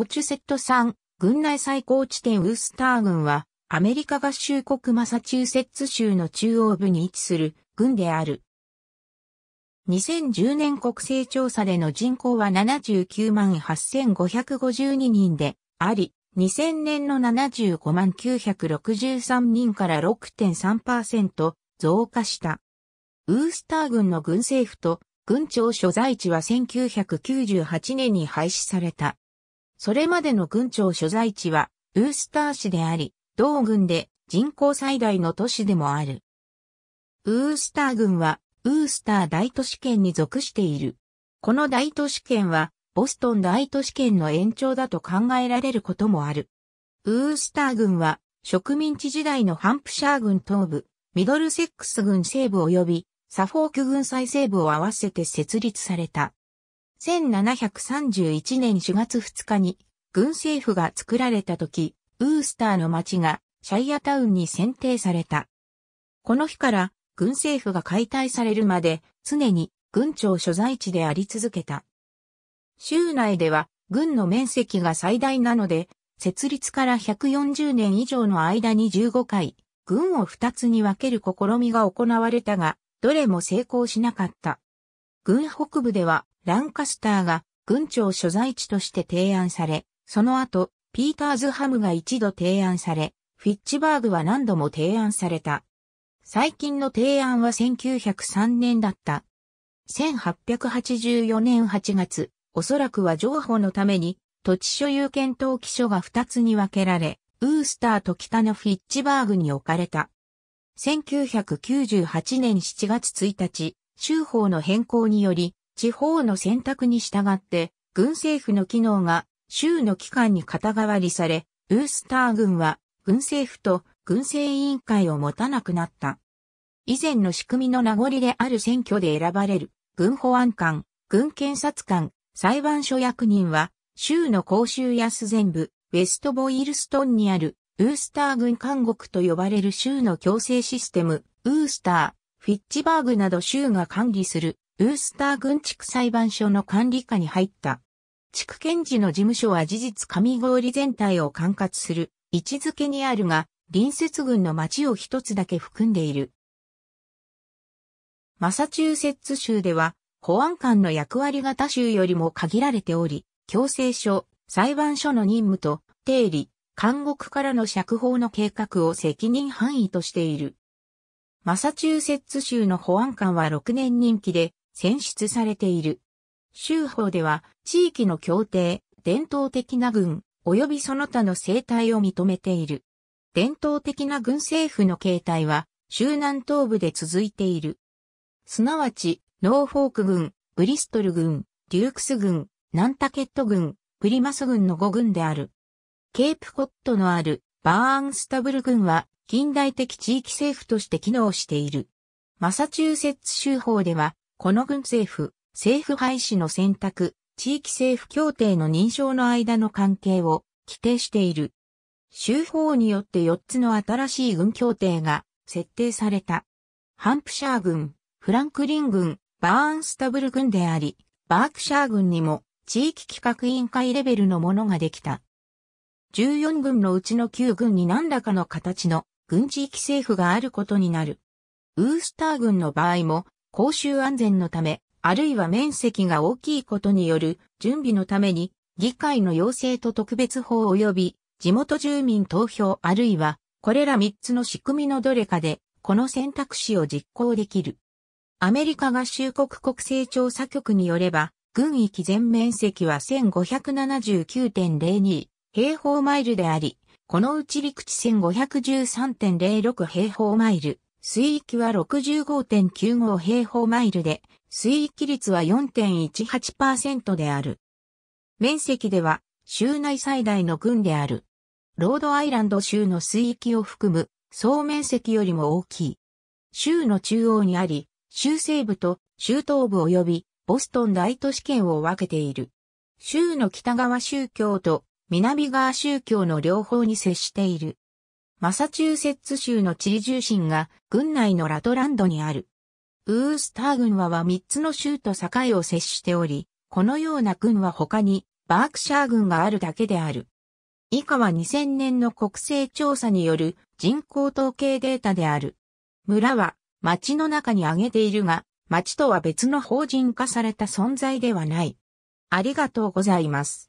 オチュセット3。軍内最高地点ウースター郡は、アメリカ合衆国マサチューセッツ州の中央部に位置する郡である。2010年国勢調査での人口は79万8552人であり、2000年の75万963人から6.3%増加した。ウースター郡の軍政府と軍庁所在地は1998年に廃止された。それまでの郡庁所在地は、ウースター市であり、同郡で人口最大の都市でもある。ウースター郡は、ウースター大都市圏に属している。この大都市圏は、ボストン大都市圏の延長だと考えられることもある。ウースター郡は、植民地時代のハンプシャー郡東部、ミドルセックス郡西部及び、サフォーク郡最西部を合わせて設立された。1731年4月2日に軍政府が作られた時、ウースターの町がシャイアタウンに選定された。この日から軍政府が解体されるまで常に軍庁所在地であり続けた。州内では軍の面積が最大なので、設立から140年以上の間に15回、軍を2つに分ける試みが行われたが、どれも成功しなかった。軍北部ではランカスターが軍庁所在地として提案され、その後、ピーターズハムが一度提案され、フィッチバーグは何度も提案された。最近の提案は1903年だった。1884年8月、おそらくは情報のために、土地所有権登記書が2つに分けられ、ウースターと北のフィッチバーグに置かれた。1998年7月1日、州法の変更により、地方の選択に従って、軍政府の機能が州の機関に肩代わりされ、ウースター軍は軍政府と軍政委員会を持たなくなった。以前の仕組みの名残である選挙で選ばれる軍保安官、軍検察官、裁判所役人は、州の公衆安全部、ウェストボイルストンにあるウースター軍監獄と呼ばれる州の強制システム、ウースター。フィッチバーグなど州が管理するウースター郡地区裁判所の管理下に入った。地区検事の事務所は事実上郡全体を管轄する位置づけにあるが、隣接郡の町を一つだけ含んでいる。マサチューセッツ州では、保安官の役割が他州よりも限られており、強制所、裁判所の任務と、定理、監獄からの釈放の計画を責任範囲としている。マサチューセッツ州の保安官は6年任期で選出されている。州法では地域の協定、伝統的な軍、及びその他の生態を認めている。伝統的な軍政府の形態は、州南東部で続いている。すなわち、ノーフォーク軍、ブリストル軍、デュークス軍、ナンタケット軍、プリマス軍の5軍である。ケープコットのあるバーンスタブル軍は近代的地域政府として機能している。マサチューセッツ州法では、この軍政府、政府廃止の選択、地域政府協定の認証の間の関係を規定している。州法によって4つの新しい軍協定が設定された。ハンプシャー軍、フランクリン軍、バーンスタブル軍であり、バークシャー軍にも地域企画委員会レベルのものができた。14軍のうちの9軍に何らかの形の軍事域政府があることになる。ウースター軍の場合も、公衆安全のため、あるいは面積が大きいことによる準備のために、議会の要請と特別法及び地元住民投票あるいは、これら3つの仕組みのどれかで、この選択肢を実行できる。アメリカ合衆国国勢調査局によれば、軍域全面積は1579.02平方マイルであり、このうち陸地1513.06平方マイル、水域は65.95平方マイルで、水域率は4.18%である。面積では、州内最大の群である。ロードアイランド州の水域を含む、総面積よりも大きい。州の中央にあり、州西部と州東部及び、ボストン大都市圏を分けている。州の北側宗教と南側宗教の両方に接している。マサチューセッツ州の地理重心が軍内のラトランドにある。ウースター軍はは3つの州と境を接しており、このような軍は他にバークシャー軍があるだけである。以下は2000年の国勢調査による人口統計データである。村は町の中に挙げているが、町とは別の法人化された存在ではない。ありがとうございます。